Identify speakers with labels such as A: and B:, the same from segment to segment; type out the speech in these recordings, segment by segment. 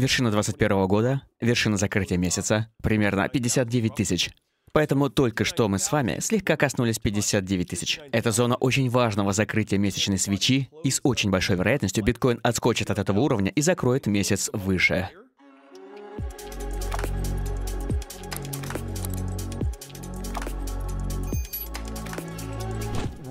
A: вершина 21 года, вершина закрытия месяца, примерно 59 тысяч. Поэтому только что мы с вами слегка коснулись 59 тысяч. Это зона очень важного закрытия месячной свечи, и с очень большой вероятностью биткоин отскочит от этого уровня и закроет месяц выше.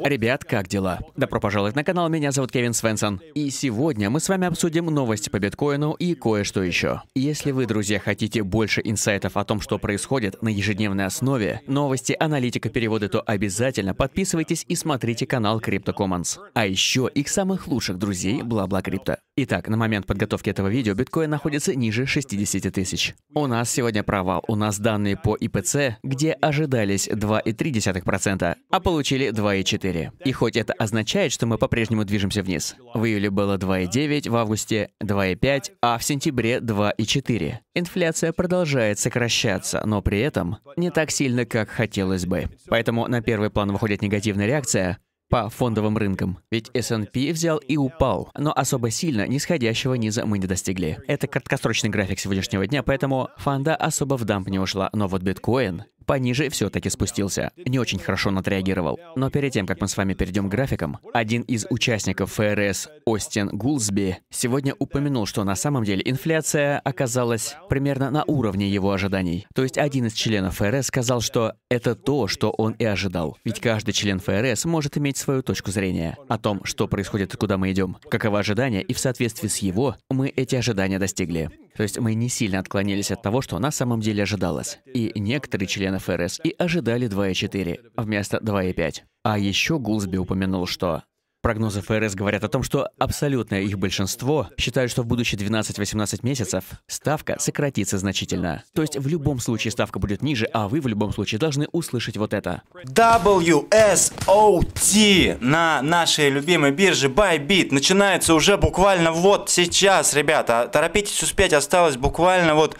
A: Ребят, как дела? Добро пожаловать на канал, меня зовут Кевин Свенсон. И сегодня мы с вами обсудим новости по биткоину и кое-что еще. Если вы, друзья, хотите больше инсайтов о том, что происходит на ежедневной основе, новости, аналитика, переводы, то обязательно подписывайтесь и смотрите канал Crypto Commons. А еще их самых лучших друзей Бла-Бла Крипто. Итак, на момент подготовки этого видео биткоин находится ниже 60 тысяч. У нас сегодня провал. У нас данные по ИПЦ, где ожидались 2,3%, а получили 2,4%. И хоть это означает, что мы по-прежнему движемся вниз. В июле было 2,9%, в августе 2,5%, а в сентябре 2,4%. Инфляция продолжает сокращаться, но при этом не так сильно, как хотелось бы. Поэтому на первый план выходит негативная реакция, по фондовым рынкам. Ведь S&P взял и упал, но особо сильно нисходящего низа мы не достигли. Это краткосрочный график сегодняшнего дня, поэтому фонда особо в дамп не ушла, но вот биткоин пониже все-таки спустился. Не очень хорошо на отреагировал. Но перед тем, как мы с вами перейдем к графикам, один из участников ФРС, Остин Гулсби, сегодня упомянул, что на самом деле инфляция оказалась примерно на уровне его ожиданий. То есть один из членов ФРС сказал, что это то, что он и ожидал. Ведь каждый член ФРС может иметь свою точку зрения о том, что происходит и куда мы идем, каковы ожидания, и в соответствии с его мы эти ожидания достигли. То есть мы не сильно отклонились от того, что на самом деле ожидалось. И некоторые члены ФРС и ожидали 2,4 вместо 2,5. А еще Гулсби упомянул, что Прогнозы ФРС говорят о том, что абсолютное их большинство считают, что в будущие 12-18 месяцев ставка сократится значительно. То есть в любом случае ставка будет ниже, а вы в любом случае должны услышать вот это.
B: WSOT на нашей любимой бирже Bybit начинается уже буквально вот сейчас, ребята. Торопитесь успеть, осталось буквально вот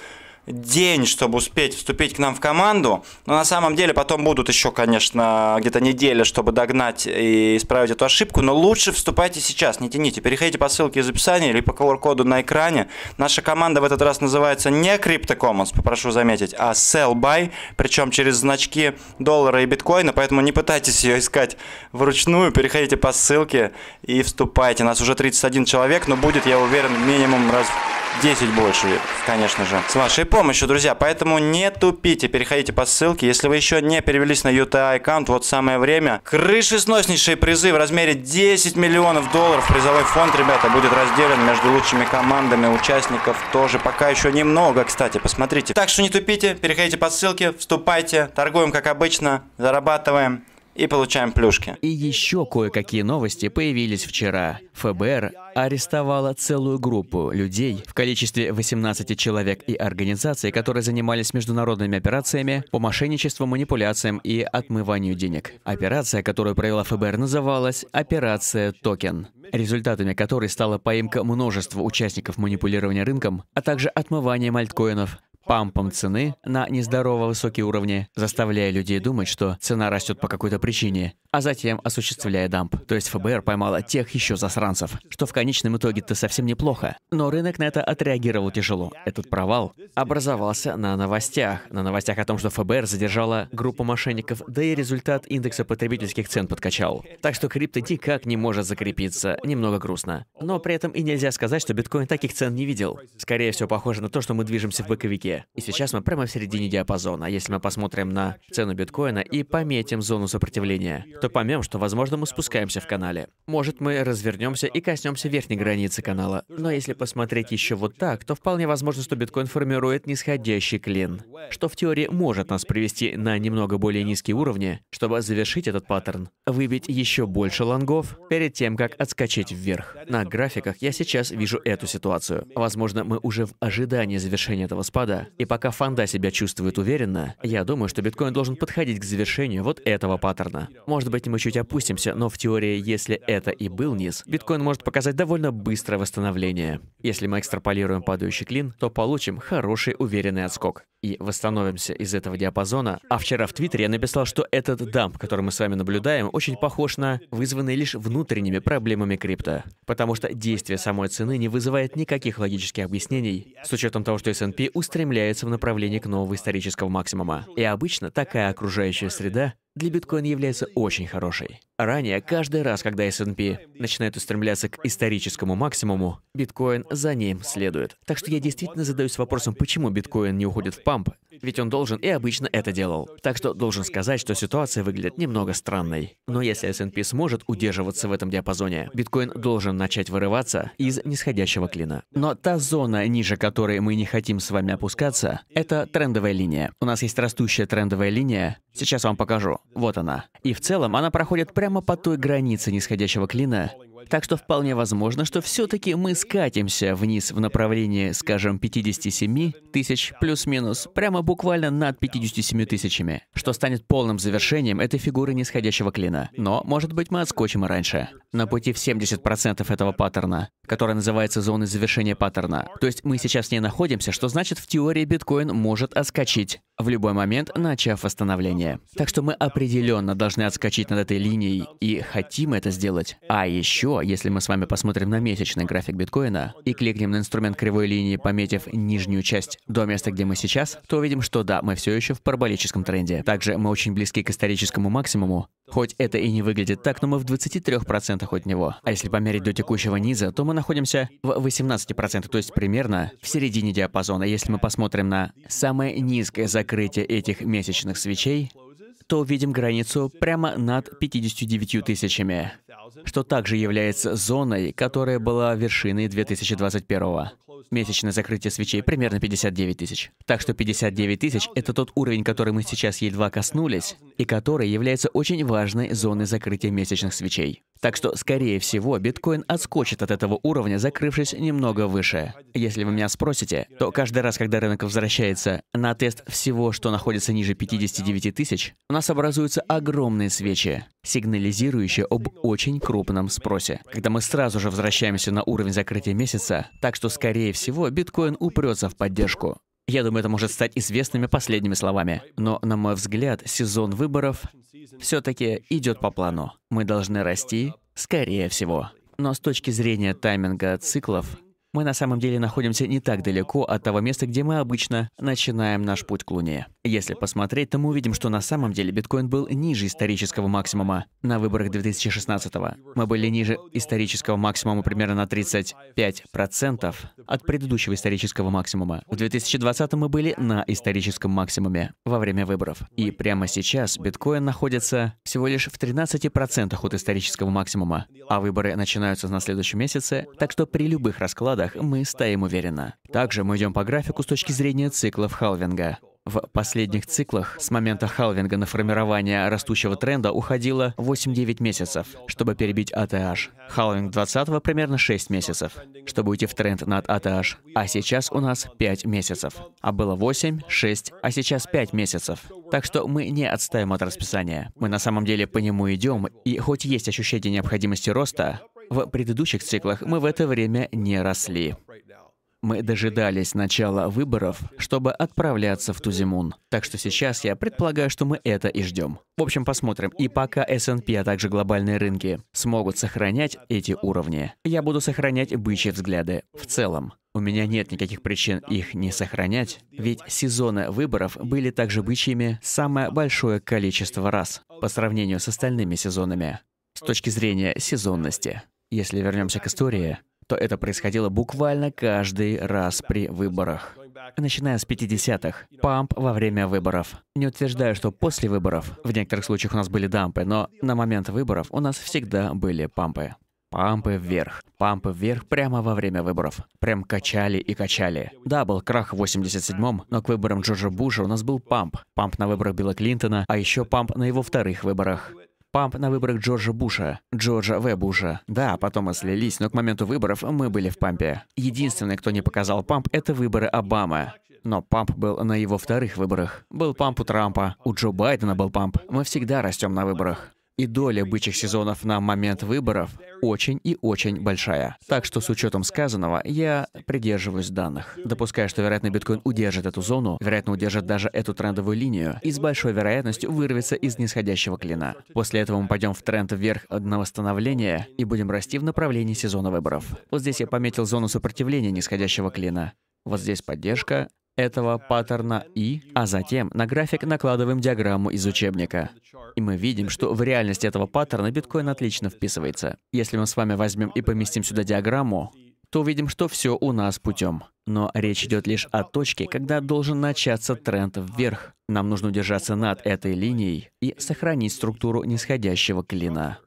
B: день, чтобы успеть вступить к нам в команду. Но на самом деле потом будут еще, конечно, где-то неделя, чтобы догнать и исправить эту ошибку. Но лучше вступайте сейчас, не тяните. Переходите по ссылке из описания или по QR-коду на экране. Наша команда в этот раз называется не Crypto Commons, попрошу заметить, а Sell Buy, причем через значки доллара и биткоина, поэтому не пытайтесь ее искать вручную. Переходите по ссылке и вступайте. Нас уже 31 человек, но будет, я уверен, минимум раз 10 больше, конечно же. С вашей помощью помощью, друзья. Поэтому не тупите, переходите по ссылке. Если вы еще не перевелись на UTI аккаунт, вот самое время. Крышесноснейшие призы в размере 10 миллионов долларов. Призовой фонд, ребята, будет разделен между лучшими командами участников. Тоже пока еще немного, кстати, посмотрите. Так что не тупите, переходите по ссылке, вступайте. Торгуем, как обычно, зарабатываем и получаем плюшки. И
A: еще кое-какие новости появились вчера. ФБР арестовала целую группу людей в количестве 18 человек и организаций, которые занимались международными операциями по мошенничеству, манипуляциям и отмыванию денег. Операция, которую провела ФБР, называлась «Операция Токен», результатами которой стала поимка множества участников манипулирования рынком, а также отмывание мальткоинов, пампом цены на нездорово высокие уровни, заставляя людей думать, что цена растет по какой-то причине, а затем осуществляя дамп. То есть ФБР поймала тех еще засранцев, что в конечном итоге-то совсем неплохо. Но рынок на это отреагировал тяжело. Этот провал образовался на новостях. На новостях о том, что ФБР задержала группу мошенников, да и результат индекса потребительских цен подкачал. Так что крипто никак не может закрепиться, немного грустно. Но при этом и нельзя сказать, что биткоин таких цен не видел. Скорее всего, похоже на то, что мы движемся в боковике. И сейчас мы прямо в середине диапазона. А если мы посмотрим на цену биткоина и пометим зону сопротивления, то поймем, что, возможно, мы спускаемся в канале. Может, мы развернемся и коснемся верхней границы канала. Но если посмотреть еще вот так, то вполне возможно, что биткоин формирует нисходящий клин, что в теории может нас привести на немного более низкие уровни, чтобы завершить этот паттерн, выбить еще больше лонгов перед тем, как отскочить вверх. На графиках я сейчас вижу эту ситуацию. Возможно, мы уже в ожидании завершения этого спада, и пока фонда себя чувствует уверенно, я думаю, что биткоин должен подходить к завершению вот этого паттерна. Может быть, мы чуть опустимся, но в теории, если это и был низ, биткоин может показать довольно быстрое восстановление. Если мы экстраполируем падающий клин, то получим хороший уверенный отскок. И восстановимся из этого диапазона. А вчера в Твиттере я написал, что этот дамп, который мы с вами наблюдаем, очень похож на вызванный лишь внутренними проблемами крипто. Потому что действие самой цены не вызывает никаких логических объяснений, с учетом того, что S&P устремляется устремляется в направлении к нового исторического максимума. И обычно такая окружающая среда для биткоина является очень хорошей. Ранее, каждый раз, когда S&P начинает устремляться к историческому максимуму, биткоин за ним следует. Так что я действительно задаюсь вопросом, почему биткоин не уходит в памп? Ведь он должен и обычно это делал. Так что должен сказать, что ситуация выглядит немного странной. Но если S&P сможет удерживаться в этом диапазоне, биткоин должен начать вырываться из нисходящего клина. Но та зона, ниже которой мы не хотим с вами опускаться, это трендовая линия. У нас есть растущая трендовая линия. Сейчас вам покажу. Вот она. И в целом она проходит прямо по той границе нисходящего клина. Так что вполне возможно, что все-таки мы скатимся вниз в направлении, скажем, 57 тысяч плюс-минус, прямо буквально над 57 тысячами, что станет полным завершением этой фигуры нисходящего клина. Но, может быть, мы отскочим и раньше. На пути в 70% этого паттерна, который называется зоной завершения паттерна. То есть мы сейчас не находимся, что значит в теории биткоин может отскочить в любой момент начав восстановление. Так что мы определенно должны отскочить над этой линией и хотим это сделать. А еще, если мы с вами посмотрим на месячный график биткоина и кликнем на инструмент кривой линии, пометив нижнюю часть до места, где мы сейчас, то увидим, что да, мы все еще в параболическом тренде. Также мы очень близки к историческому максимуму, Хоть это и не выглядит так, но мы в 23% от него. А если померить до текущего низа, то мы находимся в 18%, то есть примерно в середине диапазона. Если мы посмотрим на самое низкое закрытие, закрытия этих месячных свечей, то видим границу прямо над 59 тысячами, что также является зоной, которая была вершиной 2021 -го. Месячное закрытие свечей примерно 59 тысяч. Так что 59 тысяч — это тот уровень, который мы сейчас едва коснулись, и который является очень важной зоной закрытия месячных свечей. Так что, скорее всего, биткоин отскочит от этого уровня, закрывшись немного выше. Если вы меня спросите, то каждый раз, когда рынок возвращается на тест всего, что находится ниже 59 тысяч, у нас образуются огромные свечи, сигнализирующие об очень крупном спросе. Когда мы сразу же возвращаемся на уровень закрытия месяца, так что, скорее всего, биткоин упрется в поддержку. Я думаю, это может стать известными последними словами. Но, на мой взгляд, сезон выборов все-таки идет по плану. Мы должны расти, скорее всего. Но с точки зрения тайминга циклов, мы на самом деле находимся не так далеко от того места, где мы обычно начинаем наш путь к Луне. Если посмотреть, то мы увидим, что на самом деле биткоин был ниже исторического максимума на выборах 2016-го. Мы были ниже исторического максимума примерно на 35% от предыдущего исторического максимума. В 2020 мы были на историческом максимуме во время выборов. И прямо сейчас биткоин находится всего лишь в 13% от исторического максимума, а выборы начинаются на следующем месяце, так что при любых раскладах мы стоим уверенно. Также мы идем по графику с точки зрения циклов халвинга. В последних циклах с момента халвинга на формирование растущего тренда уходило 8-9 месяцев, чтобы перебить АТH. Халвинг 20 го примерно 6 месяцев, чтобы уйти в тренд над АТH. А сейчас у нас 5 месяцев. А было 8, 6, а сейчас 5 месяцев. Так что мы не отстаем от расписания. Мы на самом деле по нему идем, и хоть есть ощущение необходимости роста, в предыдущих циклах мы в это время не росли. Мы дожидались начала выборов, чтобы отправляться в Тузимун. Так что сейчас я предполагаю, что мы это и ждем. В общем, посмотрим. И пока S&P, а также глобальные рынки смогут сохранять эти уровни, я буду сохранять бычьи взгляды в целом. У меня нет никаких причин их не сохранять, ведь сезоны выборов были также бычьими самое большое количество раз по сравнению с остальными сезонами с точки зрения сезонности. Если вернемся к истории, то это происходило буквально каждый раз при выборах. Начиная с 50-х, памп во время выборов. Не утверждаю, что после выборов, в некоторых случаях у нас были дампы, но на момент выборов у нас всегда были пампы. Пампы вверх. Пампы вверх прямо во время выборов. Прям качали и качали. Да, был крах в 87-м, но к выборам Джорджа Буша у нас был памп. Памп на выборах Билла Клинтона, а еще памп на его вторых выборах памп на выборах Джорджа Буша, Джорджа В. Буша. Да, потом мы слились, но к моменту выборов мы были в пампе. Единственный, кто не показал памп, это выборы Обамы. Но памп был на его вторых выборах. Был памп у Трампа. У Джо Байдена был памп. Мы всегда растем на выборах и доля бычьих сезонов на момент выборов очень и очень большая. Так что с учетом сказанного я придерживаюсь данных. Допускаю, что вероятно биткоин удержит эту зону, вероятно удержит даже эту трендовую линию и с большой вероятностью вырвется из нисходящего клина. После этого мы пойдем в тренд вверх на восстановление и будем расти в направлении сезона выборов. Вот здесь я пометил зону сопротивления нисходящего клина. Вот здесь поддержка, этого паттерна И, а затем на график накладываем диаграмму из учебника. И мы видим, что в реальность этого паттерна биткоин отлично вписывается. Если мы с вами возьмем и поместим сюда диаграмму, то увидим, что все у нас путем. Но речь идет лишь о точке, когда должен начаться тренд вверх. Нам нужно удержаться над этой линией и сохранить структуру нисходящего клина.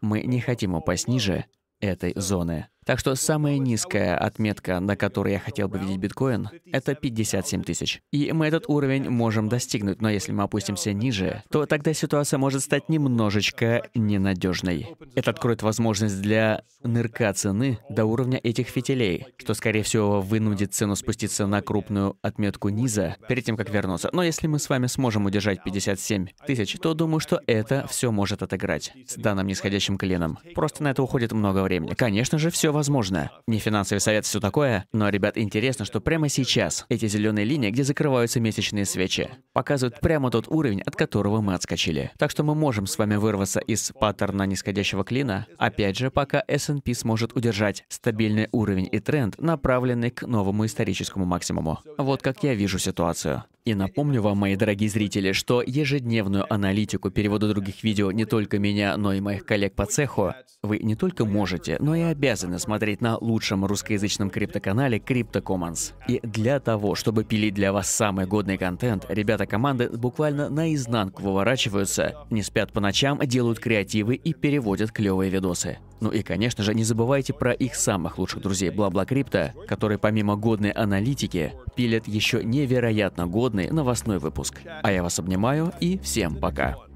A: Мы не хотим упасть ниже этой зоны. Так что самая низкая отметка, на которой я хотел бы видеть биткоин, это 57 тысяч. И мы этот уровень можем достигнуть, но если мы опустимся ниже, то тогда ситуация может стать немножечко ненадежной. Это откроет возможность для нырка цены до уровня этих фитилей, что, скорее всего, вынудит цену спуститься на крупную отметку низа перед тем, как вернуться. Но если мы с вами сможем удержать 57 тысяч, то думаю, что это все может отыграть с данным нисходящим коленом. Просто на это уходит много времени. Конечно же, все все возможно. Не финансовый совет, все такое, но, ребят, интересно, что прямо сейчас эти зеленые линии, где закрываются месячные свечи, показывают прямо тот уровень, от которого мы отскочили. Так что мы можем с вами вырваться из паттерна нисходящего клина, опять же, пока S&P сможет удержать стабильный уровень и тренд, направленный к новому историческому максимуму. Вот как я вижу ситуацию. И напомню вам, мои дорогие зрители, что ежедневную аналитику перевода других видео не только меня, но и моих коллег по цеху вы не только можете, но и обязаны смотреть на лучшем русскоязычном криптоканале Crypto Commons. И для того, чтобы пилить для вас самый годный контент, ребята команды буквально наизнанку выворачиваются, не спят по ночам, делают креативы и переводят клевые видосы. Ну и, конечно же, не забывайте про их самых лучших друзей Бла Бла Крипто, которые помимо годной аналитики пилят еще невероятно годный новостной выпуск. А я вас обнимаю и всем пока.